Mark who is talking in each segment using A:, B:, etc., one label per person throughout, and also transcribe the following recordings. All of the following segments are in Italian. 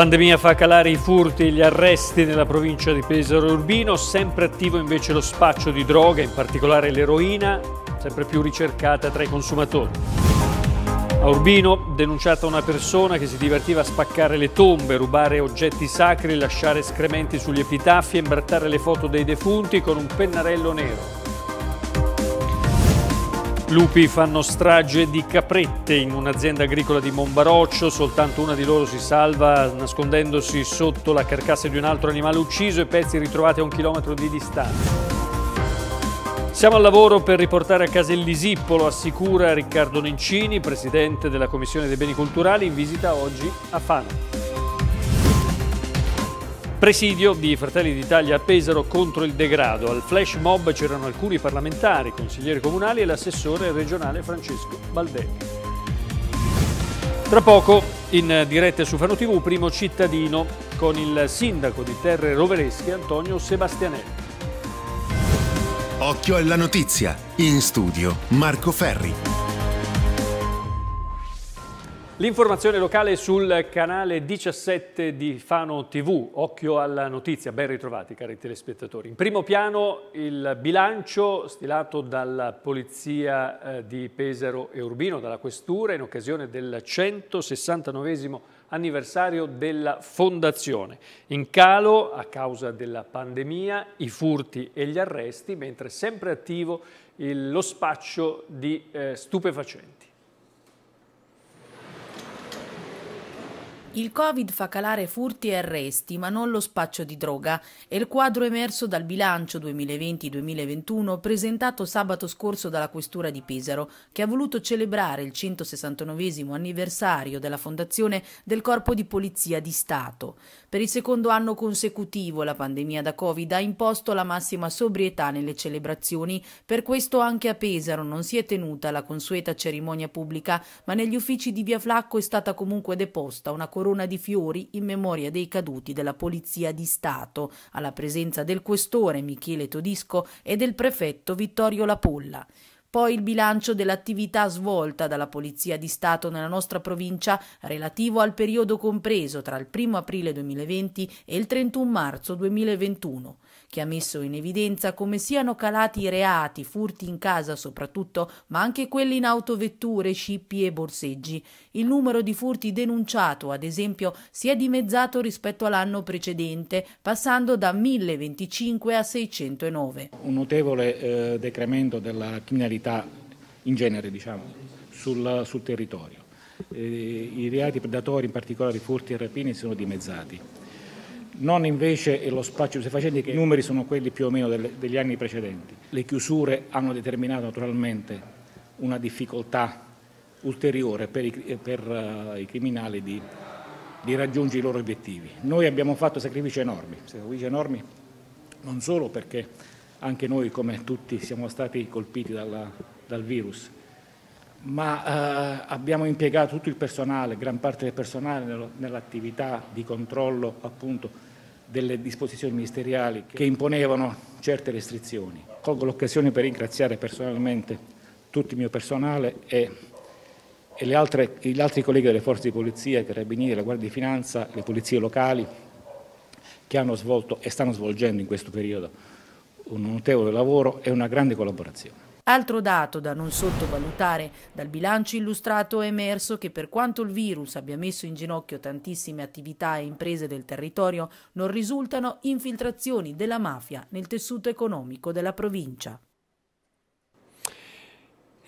A: pandemia fa calare i furti e gli arresti nella provincia di Pesaro Urbino, sempre attivo invece lo spaccio di droga, in particolare l'eroina, sempre più ricercata tra i consumatori. A Urbino denunciata una persona che si divertiva a spaccare le tombe, rubare oggetti sacri, lasciare escrementi sugli epitafi e imbrattare le foto dei defunti con un pennarello nero. Lupi fanno strage di caprette in un'azienda agricola di Monbaroccio, soltanto una di loro si salva nascondendosi sotto la carcassa di un altro animale ucciso e pezzi ritrovati a un chilometro di distanza. Siamo al lavoro per riportare a casa il Lisippolo, assicura Riccardo Nencini, presidente della Commissione dei Beni Culturali, in visita oggi a Fano. Presidio di Fratelli d'Italia a Pesaro contro il degrado. Al flash mob c'erano alcuni parlamentari, consiglieri comunali e l'assessore regionale Francesco Baldelli. Tra poco, in diretta su Fano TV, primo cittadino con il sindaco di Terre Roveresche Antonio Sebastianelli.
B: Occhio alla notizia. In studio Marco Ferri.
A: L'informazione locale sul canale 17 di Fano TV. Occhio alla notizia, ben ritrovati cari telespettatori. In primo piano il bilancio stilato dalla Polizia eh, di Pesaro e Urbino, dalla Questura, in occasione del 169 anniversario della Fondazione. In calo, a causa della pandemia, i furti e gli arresti, mentre sempre attivo lo spaccio di eh, stupefacenti.
C: Il Covid fa calare furti e arresti, ma non lo spaccio di droga. È il quadro emerso dal bilancio 2020-2021 presentato sabato scorso dalla Questura di Pesaro, che ha voluto celebrare il 169 anniversario della fondazione del Corpo di Polizia di Stato. Per il secondo anno consecutivo la pandemia da Covid ha imposto la massima sobrietà nelle celebrazioni. Per questo anche a Pesaro non si è tenuta la consueta cerimonia pubblica, ma negli uffici di Via Flacco è stata comunque deposta una corona di fiori in memoria dei caduti della Polizia di Stato, alla presenza del questore Michele Todisco e del prefetto Vittorio Lapolla poi il bilancio dell'attività svolta dalla Polizia di Stato nella nostra provincia relativo al periodo compreso tra il 1 aprile 2020 e il 31 marzo 2021 che ha messo in evidenza come siano calati i reati, furti in casa soprattutto, ma anche quelli in autovetture, scippi e borseggi. Il numero di furti denunciato, ad esempio, si è dimezzato rispetto all'anno precedente, passando da 1025 a 609.
D: Un notevole eh, decremento della criminalità in genere, diciamo, sul, sul territorio. Eh, I reati predatori, in particolare i furti e rapini, sono dimezzati non invece lo spazio spaccio stupefacenti che i numeri sono quelli più o meno delle, degli anni precedenti. Le chiusure hanno determinato naturalmente una difficoltà ulteriore per i, per, uh, i criminali di, di, raggiungere i loro obiettivi. Noi abbiamo fatto sacrifici enormi, sacrifici enormi non solo perché anche noi come tutti siamo stati colpiti dalla, dal virus, ma eh, abbiamo impiegato tutto il personale, gran parte del personale nell'attività di controllo appunto delle disposizioni ministeriali che imponevano certe restrizioni. Colgo l'occasione per ringraziare personalmente tutto il mio personale e, e altre, gli altri colleghi delle forze di polizia, i carabinieri, la Guardia di Finanza, le polizie locali che hanno svolto e stanno svolgendo in questo periodo un notevole lavoro e una grande collaborazione.
C: Altro dato da non sottovalutare dal bilancio illustrato è emerso che per quanto il virus abbia messo in ginocchio tantissime attività e imprese del territorio, non risultano infiltrazioni della mafia nel tessuto economico della provincia.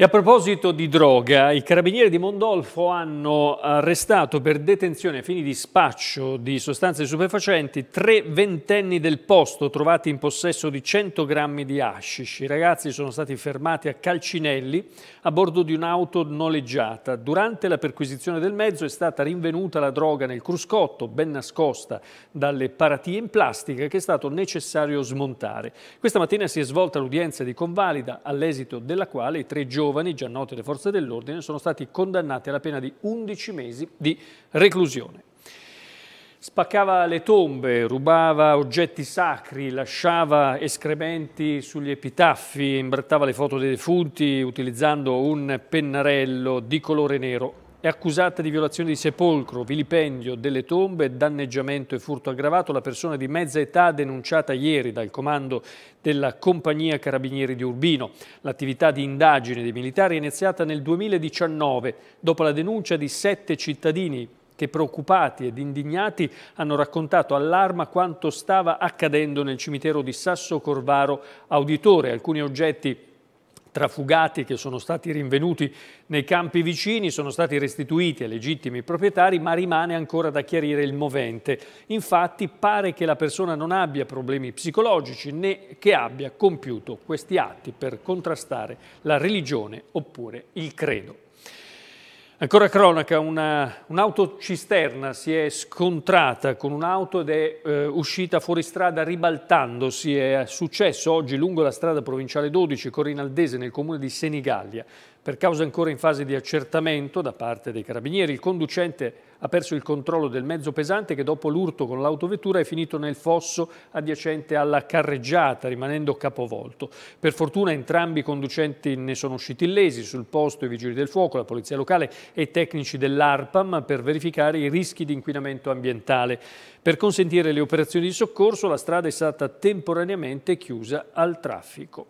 A: E a proposito di droga, i carabinieri di Mondolfo hanno arrestato per detenzione a fini di spaccio di sostanze stupefacenti tre ventenni del posto trovati in possesso di 100 grammi di hashish. I ragazzi sono stati fermati a Calcinelli a bordo di un'auto noleggiata. Durante la perquisizione del mezzo è stata rinvenuta la droga nel cruscotto, ben nascosta dalle paratie in plastica che è stato necessario smontare. Questa mattina si è svolta l'udienza di convalida, all'esito della quale i tre giorni giovani, già noti alle forze dell'ordine, sono stati condannati alla pena di 11 mesi di reclusione. Spaccava le tombe, rubava oggetti sacri, lasciava escrementi sugli epitaffi, imbrattava le foto dei defunti utilizzando un pennarello di colore nero. È accusata di violazione di sepolcro, vilipendio delle tombe, danneggiamento e furto aggravato la persona di mezza età denunciata ieri dal comando della Compagnia Carabinieri di Urbino. L'attività di indagine dei militari è iniziata nel 2019 dopo la denuncia di sette cittadini che preoccupati ed indignati hanno raccontato all'arma quanto stava accadendo nel cimitero di Sasso Corvaro Auditore. Alcuni oggetti trafugati che sono stati rinvenuti nei campi vicini sono stati restituiti ai legittimi proprietari ma rimane ancora da chiarire il movente. Infatti pare che la persona non abbia problemi psicologici né che abbia compiuto questi atti per contrastare la religione oppure il credo. Ancora cronaca, un'autocisterna un si è scontrata con un'auto ed è eh, uscita fuori strada ribaltandosi. È successo oggi lungo la strada provinciale 12 Corinaldese nel comune di Senigallia. Per causa ancora in fase di accertamento da parte dei carabinieri, il conducente ha perso il controllo del mezzo pesante che dopo l'urto con l'autovettura è finito nel fosso adiacente alla carreggiata, rimanendo capovolto. Per fortuna entrambi i conducenti ne sono usciti illesi, sul posto i vigili del fuoco, la polizia locale e i tecnici dell'ARPAM per verificare i rischi di inquinamento ambientale. Per consentire le operazioni di soccorso la strada è stata temporaneamente chiusa al traffico.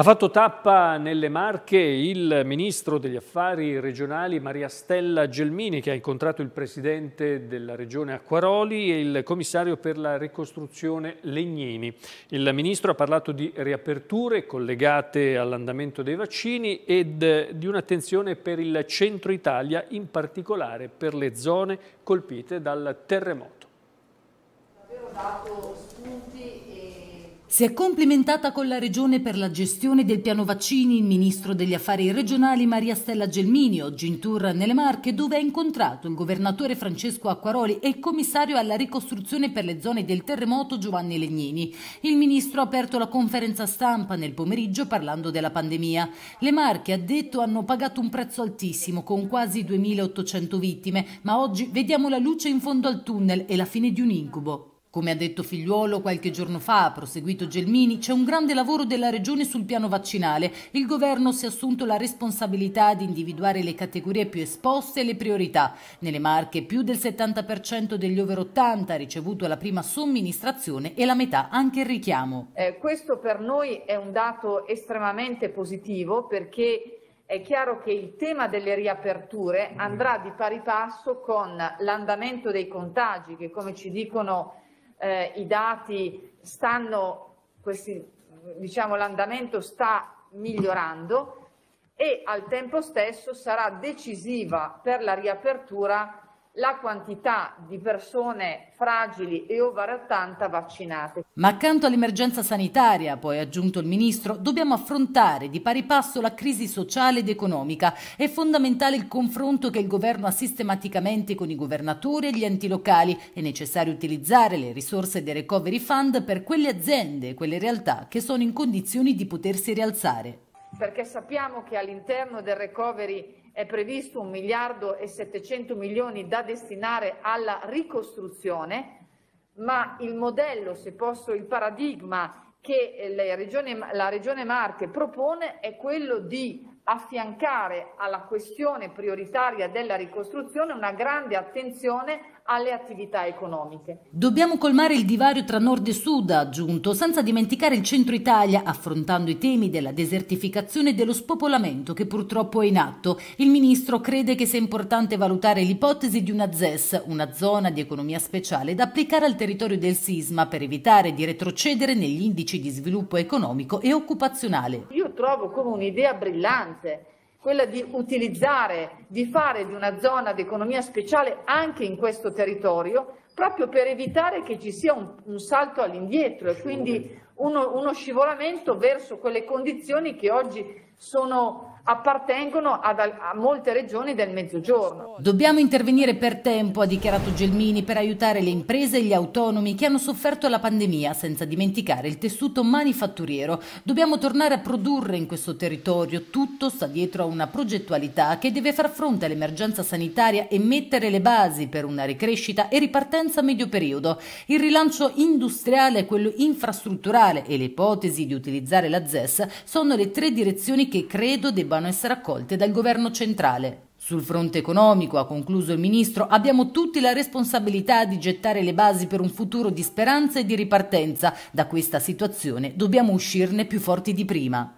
A: Ha fatto tappa nelle Marche il ministro degli affari regionali Maria Stella Gelmini che ha incontrato il presidente della regione Acquaroli e il commissario per la ricostruzione Legnini. Il ministro ha parlato di riaperture collegate all'andamento dei vaccini ed eh, di un'attenzione per il centro Italia, in particolare per le zone colpite dal terremoto.
E: Si è complimentata con la Regione per la gestione del piano vaccini il ministro degli affari regionali Maria Stella Gelmini, oggi in tour nelle Marche, dove ha incontrato il governatore Francesco Acquaroli e il commissario alla ricostruzione per le zone del terremoto Giovanni Legnini. Il ministro ha aperto la conferenza stampa nel pomeriggio parlando della pandemia. Le Marche, ha detto, hanno pagato un prezzo altissimo, con quasi 2.800 vittime, ma oggi vediamo la luce in fondo al tunnel e la fine di un incubo. Come ha detto Figliuolo qualche giorno fa, ha proseguito Gelmini, c'è un grande lavoro della Regione sul piano vaccinale. Il governo si è assunto la responsabilità di individuare le categorie più esposte e le priorità. Nelle Marche più del 70% degli over 80 ha ricevuto la prima somministrazione e la metà anche il richiamo.
F: Eh, questo per noi è un dato estremamente positivo perché è chiaro che il tema delle riaperture andrà di pari passo con l'andamento dei contagi che come ci dicono eh, i dati stanno, diciamo, l'andamento sta migliorando e al tempo stesso sarà decisiva per la riapertura la quantità di persone fragili e over 80
E: vaccinate. Ma accanto all'emergenza sanitaria, poi ha aggiunto il ministro, dobbiamo affrontare di pari passo la crisi sociale ed economica. È fondamentale il confronto che il governo ha sistematicamente con i governatori e gli enti locali. È necessario utilizzare le risorse dei recovery fund per quelle aziende e quelle realtà che sono in condizioni di potersi rialzare.
F: Perché sappiamo che all'interno del recovery è previsto 1 miliardo e 700 milioni da destinare alla ricostruzione, ma il modello, se posso, il paradigma che eh, la Regione, la Regione Marche propone è quello di affiancare alla questione prioritaria della ricostruzione una grande attenzione alle attività economiche.
E: Dobbiamo colmare il divario tra nord e sud, ha aggiunto, senza dimenticare il centro Italia, affrontando i temi della desertificazione e dello spopolamento che purtroppo è in atto. Il ministro crede che sia importante valutare l'ipotesi di una ZES, una zona di economia speciale, da applicare al territorio del sisma per evitare di retrocedere negli indici di sviluppo economico e occupazionale.
F: Io trovo come un'idea brillante quella di utilizzare, di fare di una zona di economia speciale anche in questo territorio, proprio per evitare che ci sia un, un salto all'indietro e quindi uno, uno scivolamento verso quelle condizioni che oggi sono appartengono ad, a molte regioni del Mezzogiorno. Dobbiamo
E: intervenire per tempo, ha dichiarato Gelmini, per aiutare le imprese e gli autonomi che hanno sofferto la pandemia, senza dimenticare il tessuto manifatturiero. Dobbiamo tornare a produrre in questo territorio. Tutto sta dietro a una progettualità che deve far fronte all'emergenza sanitaria e mettere le basi per una ricrescita e ripartenza a medio periodo. Il rilancio industriale, quello infrastrutturale e le ipotesi di utilizzare la ZES sono le tre direzioni che credo debbano dovevano essere accolte dal governo centrale. Sul fronte economico, ha concluso il ministro, abbiamo tutti la responsabilità di gettare le basi per un futuro di speranza e di ripartenza. Da questa situazione dobbiamo uscirne più forti di prima.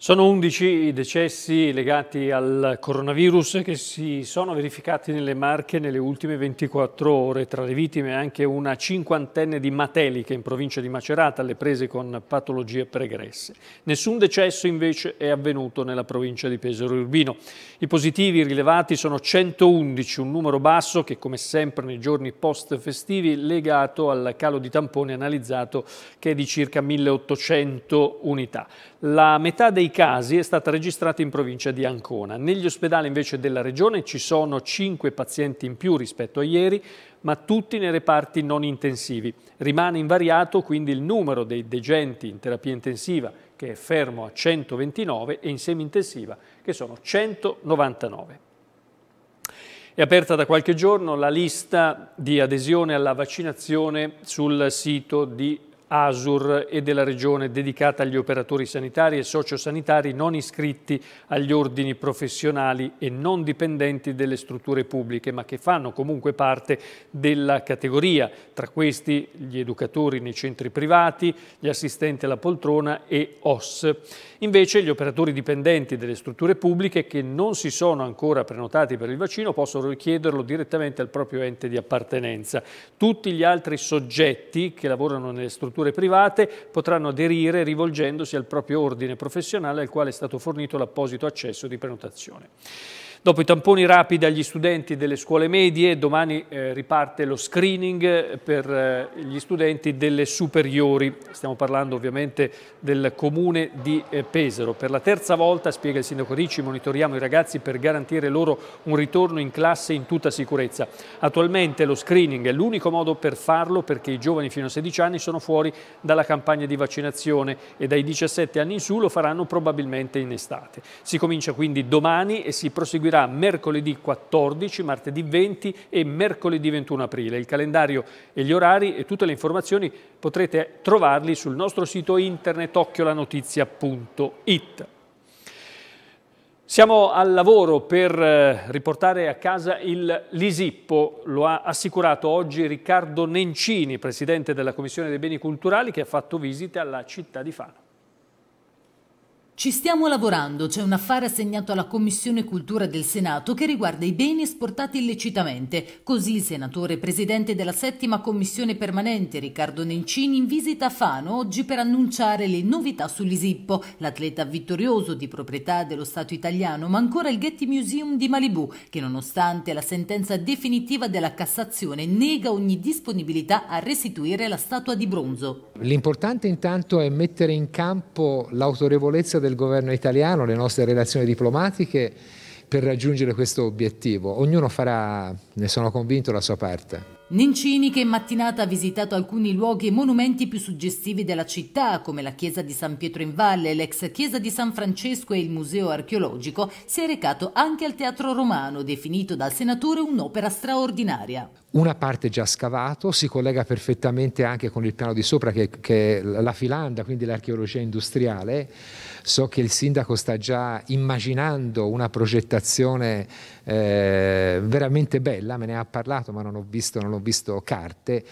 A: Sono 11 i decessi legati al coronavirus che si sono verificati nelle Marche nelle ultime 24 ore. Tra le vittime anche una cinquantenne di Matelica in provincia di Macerata alle prese con patologie pregresse. Nessun decesso invece è avvenuto nella provincia di Pesaro Urbino. I positivi rilevati sono 111, un numero basso che come sempre nei giorni post festivi legato al calo di tamponi analizzato che è di circa 1800 unità. La metà dei dei casi è stata registrata in provincia di Ancona. Negli ospedali invece della regione ci sono 5 pazienti in più rispetto a ieri, ma tutti nei reparti non intensivi. Rimane invariato quindi il numero dei degenti in terapia intensiva, che è fermo a 129, e in semi-intensiva, che sono 199. È aperta da qualche giorno la lista di adesione alla vaccinazione sul sito di ASUR e della Regione dedicata agli operatori sanitari e sociosanitari non iscritti agli ordini professionali e non dipendenti delle strutture pubbliche, ma che fanno comunque parte della categoria. Tra questi gli educatori nei centri privati, gli assistenti alla poltrona e OS. Invece gli operatori dipendenti delle strutture pubbliche che non si sono ancora prenotati per il vaccino possono richiederlo direttamente al proprio ente di appartenenza. Tutti gli altri soggetti che lavorano nelle strutture strutture private potranno aderire rivolgendosi al proprio ordine professionale al quale è stato fornito l'apposito accesso di prenotazione. Dopo i tamponi rapidi agli studenti delle scuole medie, domani eh, riparte lo screening eh, per eh, gli studenti delle superiori. Stiamo parlando ovviamente del comune di eh, Pesaro. Per la terza volta, spiega il sindaco Ricci, monitoriamo i ragazzi per garantire loro un ritorno in classe in tutta sicurezza. Attualmente lo screening è l'unico modo per farlo perché i giovani fino a 16 anni sono fuori dalla campagna di vaccinazione e dai 17 anni in su lo faranno probabilmente in estate. Si comincia quindi domani e si proseguirà seguirà mercoledì 14, martedì 20 e mercoledì 21 aprile. Il calendario e gli orari e tutte le informazioni potrete trovarli sul nostro sito internet occhiolanotizia.it. Siamo al lavoro per eh, riportare a casa il Lisippo, lo ha assicurato oggi Riccardo Nencini, presidente della Commissione dei Beni Culturali, che ha fatto visita alla città di Fano.
E: Ci stiamo lavorando, c'è un affare assegnato alla Commissione Cultura del Senato che riguarda i beni esportati illecitamente. Così il senatore presidente della settima Commissione permanente Riccardo Nencini in visita a Fano oggi per annunciare le novità sull'Isippo, l'atleta vittorioso di proprietà dello Stato italiano, ma ancora il Getty Museum di Malibu, che nonostante la sentenza definitiva della Cassazione nega ogni disponibilità a restituire la statua di bronzo.
B: L'importante intanto è mettere in campo l'autorevolezza del del governo italiano, le nostre relazioni diplomatiche per raggiungere questo obiettivo. Ognuno farà, ne sono convinto, la sua parte.
E: Nencini, che in mattinata ha visitato alcuni luoghi e monumenti più suggestivi della città, come la chiesa di San Pietro in Valle, l'ex chiesa di San Francesco e il museo archeologico, si è recato anche al Teatro Romano, definito dal senatore un'opera straordinaria.
B: Una parte già scavato si collega perfettamente anche con il piano di sopra, che, che è la filanda, quindi l'archeologia industriale So che il sindaco sta già immaginando una progettazione eh, veramente bella, me ne ha parlato ma non ho visto, non ho visto carte.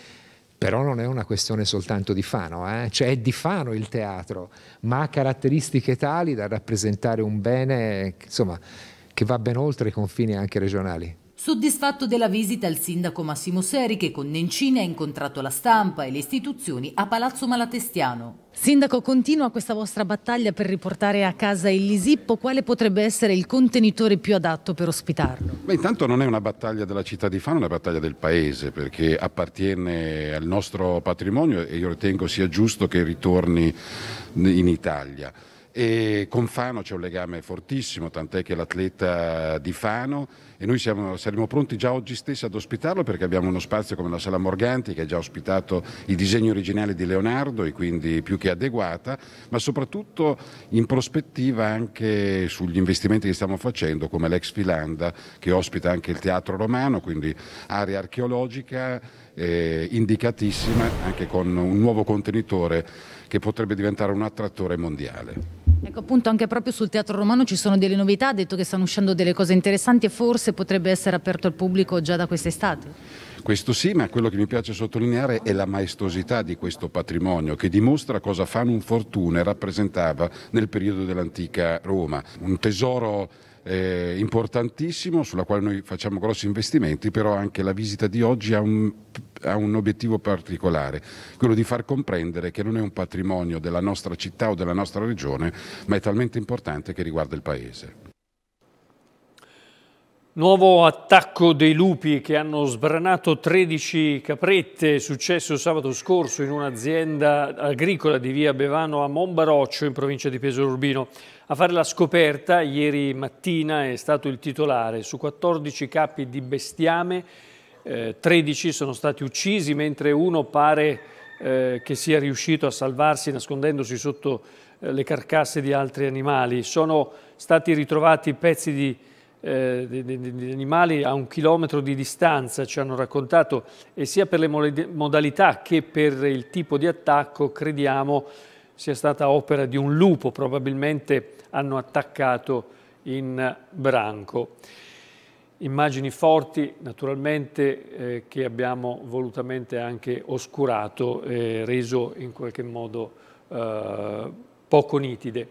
B: Però non è una questione soltanto di Fano, eh? cioè è di Fano il teatro, ma ha caratteristiche tali da rappresentare un bene insomma, che va ben oltre i confini anche regionali.
E: Soddisfatto della visita il sindaco Massimo Seri che con Nencini ha incontrato la stampa e le istituzioni a Palazzo Malatestiano. Sindaco, continua questa vostra battaglia per riportare a casa il Lisippo. Quale potrebbe essere il contenitore più adatto per ospitarlo?
G: Beh, intanto non è una battaglia della città di Fano, è una battaglia del paese perché appartiene al nostro patrimonio e io ritengo sia giusto che ritorni in Italia. E con Fano c'è un legame fortissimo, tant'è che l'atleta di Fano e noi siamo, saremo pronti già oggi stesso ad ospitarlo perché abbiamo uno spazio come la Sala Morganti che ha già ospitato i disegni originali di Leonardo e quindi più che adeguata, ma soprattutto in prospettiva anche sugli investimenti che stiamo facendo come l'ex Filanda che ospita anche il Teatro Romano, quindi area archeologica eh, indicatissima anche con un nuovo contenitore che potrebbe diventare un attrattore mondiale.
E: Ecco appunto anche proprio sul teatro romano ci sono delle novità, ha detto che stanno uscendo delle cose interessanti e forse potrebbe essere aperto al pubblico già da quest'estate.
G: Questo sì, ma quello che mi piace sottolineare è la maestosità di questo patrimonio che dimostra cosa Fanum Fortune rappresentava nel periodo dell'antica Roma. Un tesoro eh, importantissimo sulla quale noi facciamo grossi investimenti, però anche la visita di oggi ha un, ha un obiettivo particolare, quello di far comprendere che non è un patrimonio della nostra città o della nostra regione, ma è talmente importante che riguarda il Paese.
A: Nuovo attacco dei lupi che hanno sbranato 13 caprette, successo sabato scorso in un'azienda agricola di via Bevano a Monbaroccio in provincia di Pesaro Urbino. A fare la scoperta ieri mattina è stato il titolare su 14 capi di bestiame, eh, 13 sono stati uccisi mentre uno pare eh, che sia riuscito a salvarsi nascondendosi sotto eh, le carcasse di altri animali. Sono stati ritrovati pezzi di eh, degli animali a un chilometro di distanza, ci hanno raccontato, e sia per le modalità che per il tipo di attacco crediamo sia stata opera di un lupo, probabilmente hanno attaccato in branco. Immagini forti naturalmente eh, che abbiamo volutamente anche oscurato e eh, reso in qualche modo eh, poco nitide.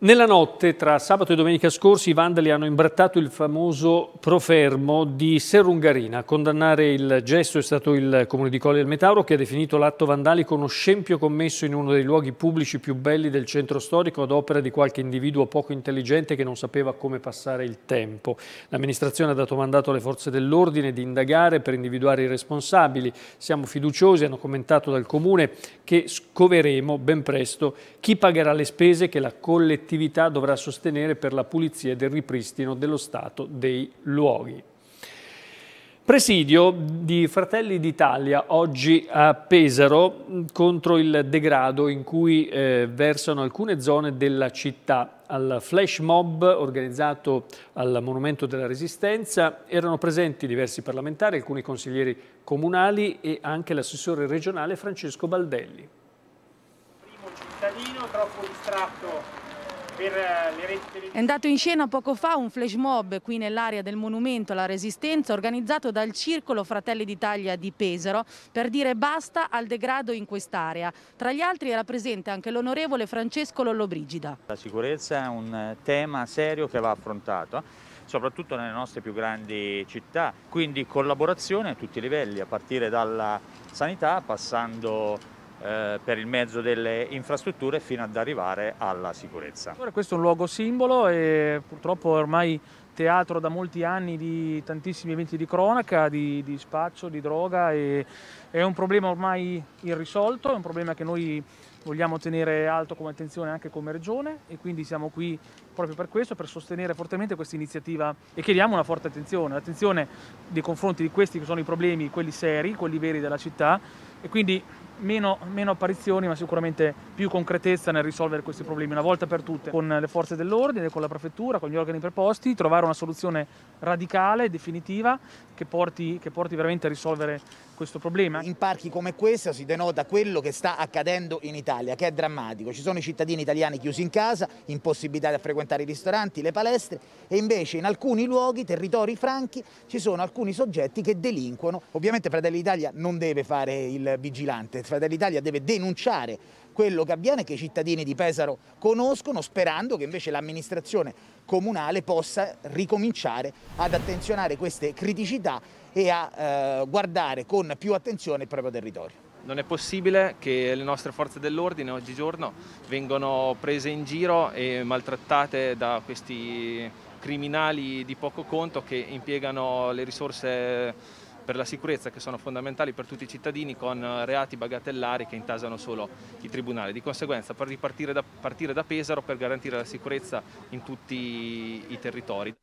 A: Nella notte tra sabato e domenica scorsi i vandali hanno imbrattato il famoso profermo di Serungarina. A condannare il gesto è stato il comune di Colli del Metauro che ha definito l'atto vandalico uno scempio commesso in uno dei luoghi pubblici più belli del centro storico ad opera di qualche individuo poco intelligente che non sapeva come passare il tempo. L'amministrazione ha dato mandato alle forze dell'ordine di indagare per individuare i responsabili. Siamo fiduciosi, hanno commentato dal comune, che scoveremo ben presto chi pagherà le spese che la collettività collettività dovrà sostenere per la pulizia del ripristino dello stato dei luoghi. Presidio di Fratelli d'Italia oggi a Pesaro mm, contro il degrado in cui eh, versano alcune zone della città. Al flash mob organizzato al Monumento della Resistenza erano presenti diversi parlamentari, alcuni consiglieri comunali e anche l'assessore regionale Francesco Baldelli. Primo
C: cittadino troppo distratto eh, è andato in scena poco fa un flash mob qui nell'area del Monumento alla Resistenza organizzato dal Circolo Fratelli d'Italia di Pesaro per dire basta al degrado in quest'area. Tra gli altri era presente anche l'onorevole Francesco Lollobrigida.
F: La sicurezza è un eh, tema serio che va affrontato soprattutto nelle nostre più grandi città, quindi collaborazione a tutti i livelli, a partire dalla sanità, passando eh, per il mezzo delle infrastrutture fino ad arrivare
A: alla sicurezza. Allora,
H: questo è un luogo simbolo e purtroppo ormai teatro da molti anni di tantissimi eventi di cronaca, di, di spaccio, di droga e è un problema ormai irrisolto, è un problema che noi vogliamo tenere alto come attenzione anche come regione e quindi siamo qui proprio per questo, per sostenere fortemente questa iniziativa e chiediamo una forte attenzione, l'attenzione nei confronti di questi che sono i problemi, quelli seri, quelli veri della città e quindi meno, meno, apparizioni ma sicuramente più concretezza nel risolvere questi problemi una volta per tutte con le forze dell'ordine, con la prefettura, con gli organi preposti, trovare una soluzione radicale, definitiva che porti, che porti veramente a risolvere questo problema? In
E: parchi come questo si denota quello che sta accadendo in Italia, che è drammatico. Ci sono i cittadini italiani chiusi in casa, impossibilità di frequentare i ristoranti, le palestre e invece in alcuni luoghi, territori franchi, ci sono alcuni soggetti che delinquono. Ovviamente Fratelli d'Italia non deve fare il vigilante, Fratelli d'Italia deve denunciare quello che avviene che i cittadini di Pesaro conoscono sperando che invece l'amministrazione comunale possa ricominciare ad attenzionare queste criticità e a eh, guardare con più attenzione il
B: proprio territorio.
A: Non è possibile che le nostre forze dell'ordine oggigiorno vengano prese in giro e maltrattate da questi criminali di poco
H: conto che impiegano le risorse per la sicurezza che sono fondamentali per tutti i cittadini con reati bagatellari che intasano solo i tribunali. Di conseguenza per ripartire da, partire da Pesaro per garantire la sicurezza in tutti i territori.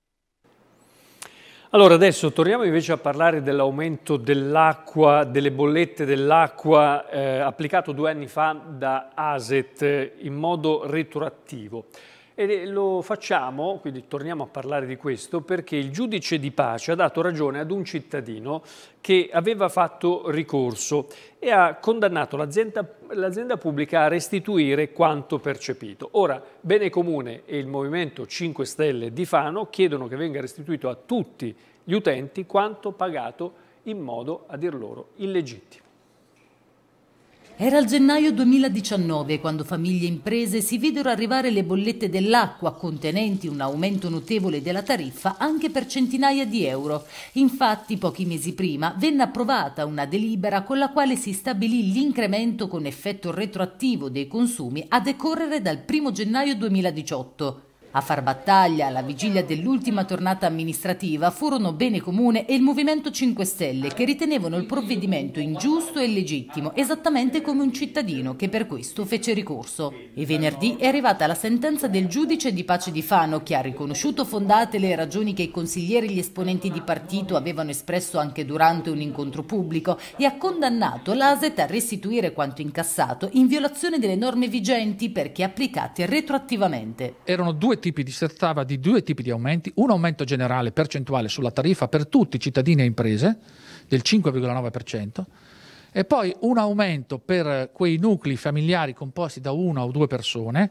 A: Allora adesso torniamo invece a parlare dell'aumento dell'acqua, delle bollette dell'acqua eh, applicato due anni fa da ASET eh, in modo retroattivo. E lo facciamo, quindi torniamo a parlare di questo, perché il giudice di pace ha dato ragione ad un cittadino che aveva fatto ricorso e ha condannato l'azienda pubblica a restituire quanto percepito. Ora, Bene Comune e il Movimento 5 Stelle di Fano chiedono che venga restituito a tutti gli utenti quanto pagato in modo, a dir loro, illegittimo.
E: Era il gennaio 2019 quando famiglie e imprese si videro arrivare le bollette dell'acqua contenenti un aumento notevole della tariffa anche per centinaia di euro. Infatti pochi mesi prima venne approvata una delibera con la quale si stabilì l'incremento con effetto retroattivo dei consumi a decorrere dal 1 gennaio 2018. A far battaglia alla vigilia dell'ultima tornata amministrativa furono Bene Comune e il Movimento 5 Stelle che ritenevano il provvedimento ingiusto e illegittimo, esattamente come un cittadino che per questo fece ricorso. E venerdì è arrivata la sentenza del giudice di pace di Fano che ha riconosciuto fondate le ragioni che i consiglieri e gli esponenti di partito avevano espresso anche durante un incontro pubblico e ha condannato l'ASET a restituire quanto incassato in violazione delle norme vigenti perché applicate retroattivamente.
H: Erano due tipi, si trattava di due tipi di aumenti, un aumento generale percentuale sulla tariffa per tutti i cittadini e imprese del 5,9% e poi un aumento per quei nuclei familiari composti da una o due persone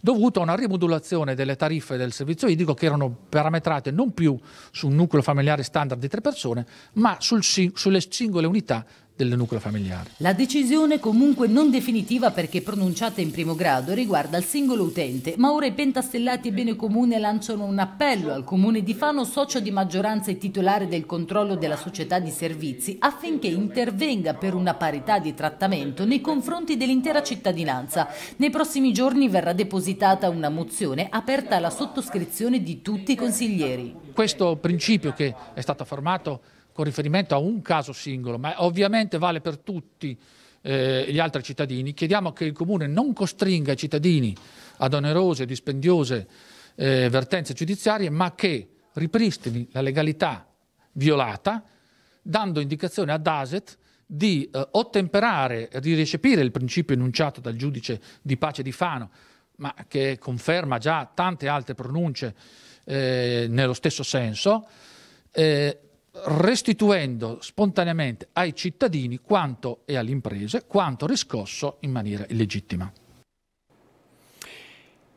H: dovuto a una rimodulazione delle tariffe del servizio idrico che erano parametrate non più su un nucleo familiare standard di tre persone ma sul, sulle singole unità del nucleo familiare.
E: La decisione comunque non definitiva perché pronunciata in primo grado riguarda il singolo utente, ma ora i pentastellati e bene comune lanciano un appello al comune di Fano, socio di maggioranza e titolare del controllo della società di servizi, affinché intervenga per una parità di trattamento nei confronti dell'intera cittadinanza. Nei prossimi giorni verrà depositata una mozione aperta alla sottoscrizione di tutti i consiglieri. Questo
H: principio che è stato affermato con riferimento a un caso singolo, ma ovviamente vale per tutti eh, gli altri cittadini, chiediamo che il Comune non costringa i cittadini ad onerose e dispendiose eh, vertenze giudiziarie, ma che ripristini la legalità violata, dando indicazione ad ASET di eh, ottemperare, di recepire il principio enunciato dal giudice di pace di Fano, ma che conferma già tante altre pronunce eh, nello stesso senso, eh, restituendo spontaneamente ai cittadini quanto e alle imprese quanto riscosso in maniera illegittima.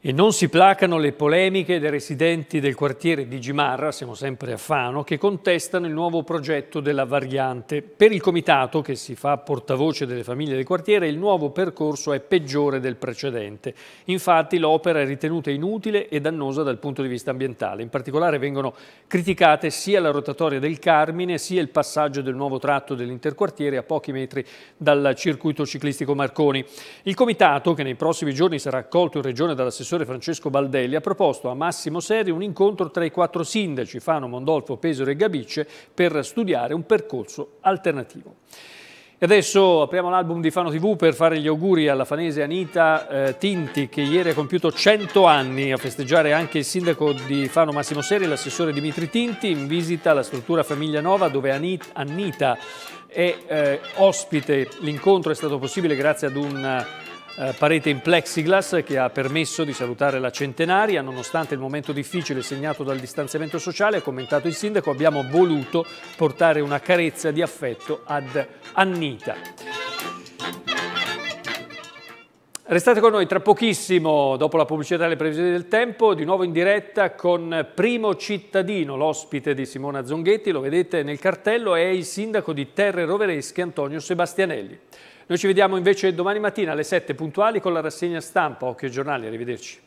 A: E non si placano le polemiche dei residenti del quartiere di Gimarra, siamo sempre a Fano, che contestano il nuovo progetto della variante. Per il comitato, che si fa portavoce delle famiglie del quartiere, il nuovo percorso è peggiore del precedente. Infatti l'opera è ritenuta inutile e dannosa dal punto di vista ambientale. In particolare vengono criticate sia la rotatoria del Carmine, sia il passaggio del nuovo tratto dell'interquartiere a pochi metri dal circuito ciclistico Marconi. Il comitato, che nei prossimi giorni sarà accolto in regione dall'assessore professore Francesco Baldelli ha proposto a Massimo Seri un incontro tra i quattro sindaci Fano, Mondolfo, Pesaro e Gabicce per studiare un percorso alternativo. E adesso apriamo l'album di Fano TV per fare gli auguri alla fanese Anita eh, Tinti che ieri ha compiuto 100 anni a festeggiare anche il sindaco di Fano Massimo Seri, l'assessore Dimitri Tinti in visita alla struttura Famiglia Nova dove Anita, Anita è eh, ospite. L'incontro è stato possibile grazie ad un eh, parete in plexiglass che ha permesso di salutare la centenaria. Nonostante il momento difficile segnato dal distanziamento sociale, ha commentato il sindaco, abbiamo voluto portare una carezza di affetto ad Annita. Restate con noi tra pochissimo, dopo la pubblicità e le previsioni del tempo, di nuovo in diretta con Primo Cittadino, l'ospite di Simona Zonghetti, lo vedete nel cartello, è il sindaco di Terre Roveresche Antonio Sebastianelli. Noi ci vediamo invece domani mattina alle 7 puntuali con la rassegna stampa. Occhio ai giornali, arrivederci.